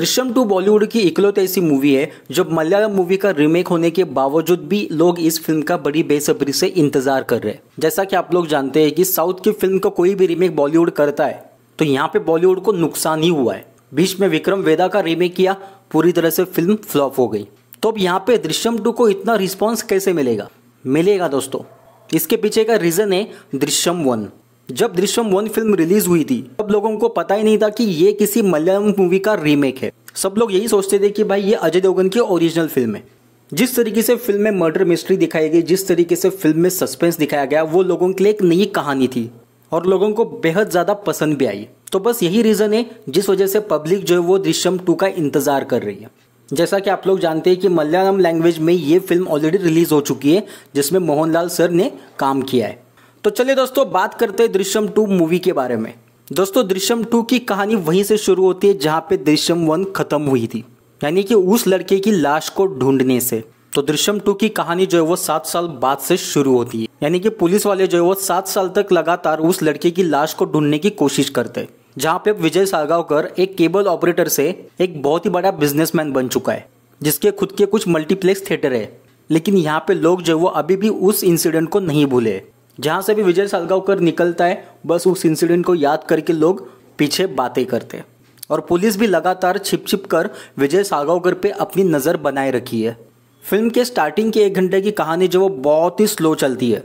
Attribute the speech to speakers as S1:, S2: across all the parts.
S1: Drishyam to Bollywood की इकलौती ऐसी मूवी है जो मलयालम मूवी का रीमेक होने के बावजूद भी लोग इस फिल्म का बड़ी बेसब्री से इंतजार कर रहे हैं जैसा कि आप लोग जानते हैं कि साउथ की फिल्म का कोई भी रीमेक बॉलीवुड करता है तो यहाँ पे बॉलीवुड को नुकसान ही हुआ है बीच में विक्रम वेदा का रीमेक किया पूरी तरह से फिल्म फ्लॉप हो गई तो अब यहाँ पे दृश्यम टू को इतना रिस्पॉन्स कैसे मिलेगा मिलेगा दोस्तों इसके पीछे का रीज़न है दृश्यम वन जब दृश्यम वन फिल्म रिलीज हुई थी तब लोगों को पता ही नहीं था कि ये किसी मलयालम मूवी का रीमेक है सब लोग यही सोचते थे कि भाई ये अजय देवगन की ओरिजिनल फिल्म है जिस तरीके से फिल्म में मर्डर मिस्ट्री दिखाई गई जिस तरीके से फिल्म में सस्पेंस दिखाया गया वो लोगों के लिए एक नई कहानी थी और लोगों को बेहद ज़्यादा पसंद भी आई तो बस यही रीज़न है जिस वजह से पब्लिक जो है वो दृश्यम टू का इंतज़ार कर रही है जैसा कि आप लोग जानते हैं कि मलयालम लैंग्वेज में ये फिल्म ऑलरेडी रिलीज़ हो चुकी है जिसमें मोहनलाल सर ने काम किया है तो चलिए दोस्तों बात करते हैं दृश्यम टू मूवी के बारे में दोस्तों दृश्यम टू की कहानी वहीं से शुरू होती है जहाँ पे दृश्यम वन खत्म हुई थी यानी कि उस लड़के की लाश को ढूंढने से तो दृश्यम टू की कहानी जो है वो सात साल बाद से शुरू होती है यानी कि पुलिस वाले जो है वो सात साल तक लगातार उस लड़के की लाश को ढूंढने की कोशिश करते जहाँ पे विजय सागावकर एक केबल ऑपरेटर से एक बहुत ही बड़ा बिजनेसमैन बन चुका है जिसके खुद के कुछ मल्टीप्लेक्स थिएटर है लेकिन यहाँ पे लोग जो है वो अभी भी उस इंसिडेंट को नहीं भूले जहाँ से भी विजय सालगांवकर निकलता है बस उस इंसिडेंट को याद करके लोग पीछे बातें करते हैं और पुलिस भी लगातार छिप छिप कर विजय सालगांवकर पे अपनी नज़र बनाए रखी है फिल्म के स्टार्टिंग के एक घंटे की कहानी जो वो बहुत ही स्लो चलती है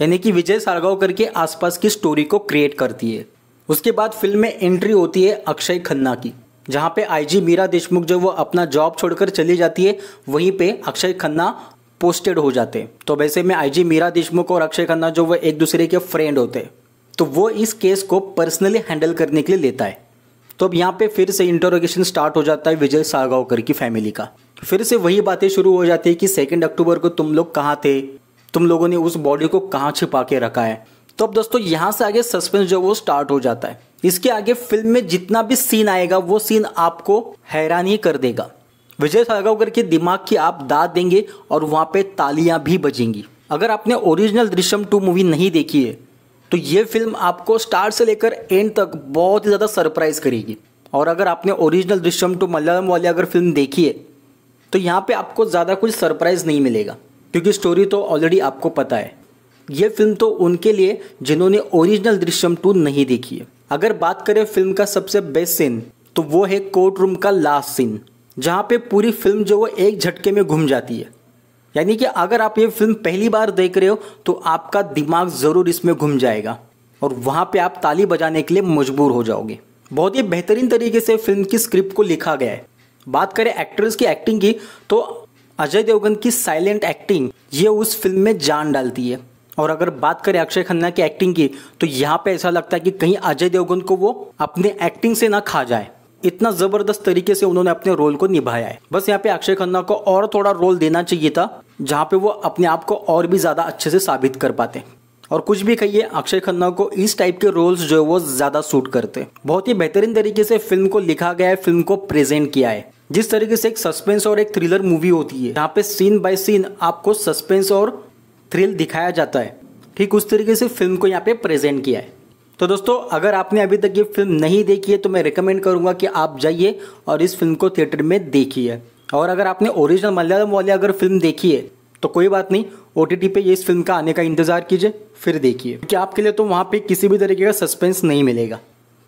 S1: यानी कि विजय सालगांवकर के आसपास की स्टोरी को क्रिएट करती है उसके बाद फिल्म में एंट्री होती है अक्षय खन्ना की जहाँ पे आईजी मीरा देशमुख जो वो अपना जॉब छोड़कर चली जाती है वहीं पे अक्षय खन्ना पोस्टेड हो जाते तो वैसे में आईजी मीरा देशमुख और अक्षय खन्ना जो वो एक दूसरे के फ्रेंड होते तो वो इस केस को पर्सनली हैंडल करने के लिए लेता है तो अब यहाँ पे फिर से इंटरोगेशन स्टार्ट हो जाता है विजय सागावकर की फैमिली का फिर से वही बातें शुरू हो जाती है कि सेकेंड अक्टूबर को तुम लोग कहाँ थे तुम लोगों ने उस बॉडी को कहाँ छिपा के रखा है तो अब दोस्तों यहाँ से आगे सस्पेंस जो वो स्टार्ट हो जाता है इसके आगे फिल्म में जितना भी सीन आएगा वो सीन आपको हैरानी कर देगा विजय सागावकर के दिमाग की आप दाद देंगे और वहाँ पे तालियां भी बजेंगी अगर आपने ओरिजिनल दृश्यम टू मूवी नहीं देखी है तो ये फिल्म आपको स्टार्ट से लेकर एंड तक बहुत ही ज़्यादा सरप्राइज करेगी और अगर आपने ओरिजिनल दृश्यम टू मलयालम वाली अगर फिल्म देखी है तो यहाँ पे आपको ज़्यादा कुछ सरप्राइज़ नहीं मिलेगा क्योंकि स्टोरी तो ऑलरेडी आपको पता है ये फिल्म तो उनके लिए जिन्होंने ओरिजिनल दृश्यम टू नहीं देखी है अगर बात करें फिल्म का सबसे बेस्ट सीन तो वो है कोर्ट रूम का लास्ट सीन जहाँ पे पूरी फिल्म जो वो एक झटके में घूम जाती है यानी कि अगर आप ये फिल्म पहली बार देख रहे हो तो आपका दिमाग ज़रूर इसमें घूम जाएगा और वहाँ पे आप ताली बजाने के लिए मजबूर हो जाओगे बहुत ही बेहतरीन तरीके से फिल्म की स्क्रिप्ट को लिखा गया है बात करें एक्ट्रेस की एक्टिंग की तो अजय देवगन की साइलेंट एक्टिंग ये उस फिल्म में जान डालती है और अगर बात करें अक्षय खन्ना की एक्टिंग की तो यहाँ पे ऐसा लगता है कि कहीं अजय देवगन को वो अपने एक्टिंग से ना खा जाए इतना जबरदस्त तरीके से उन्होंने अपने रोल को निभाया है बस यहाँ पे अक्षय खन्ना को और थोड़ा रोल देना चाहिए था जहाँ पे वो अपने आप को और भी ज़्यादा अच्छे से साबित कर पाते और कुछ भी कहिए अक्षय खन्ना को इस टाइप के रोल्स जो है वो ज़्यादा सूट करते बहुत ही बेहतरीन तरीके से फिल्म को लिखा गया है फिल्म को प्रेजेंट किया है जिस तरीके से एक सस्पेंस और एक थ्रिलर मूवी होती है जहाँ पे सीन बाय सीन आपको सस्पेंस और थ्रिल दिखाया जाता है ठीक उस तरीके से फिल्म को यहाँ पे प्रेजेंट किया है तो दोस्तों अगर आपने अभी तक ये फिल्म नहीं देखी है तो मैं रिकमेंड करूंगा कि आप जाइए और इस फिल्म को थिएटर में देखिए और अगर आपने ओरिजिनल मलयालम वाली अगर फिल्म देखी है तो कोई बात नहीं ओ टी पे ये इस फिल्म का आने का इंतज़ार कीजिए फिर देखिए क्योंकि आपके लिए तो वहाँ पे किसी भी तरीके का सस्पेंस नहीं मिलेगा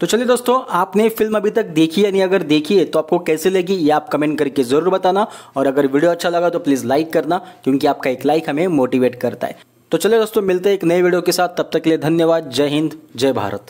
S1: तो चलिए दोस्तों आपने फिल्म अभी तक देखी या नहीं अगर देखी है तो आपको कैसे लगी ये आप कमेंट करके ज़रूर बताना और अगर वीडियो अच्छा लगा तो प्लीज़ लाइक करना क्योंकि आपका एक लाइक हमें मोटिवेट करता है तो चले दोस्तों मिलते हैं एक नए वीडियो के साथ तब तक के लिए धन्यवाद जय हिंद जय भारत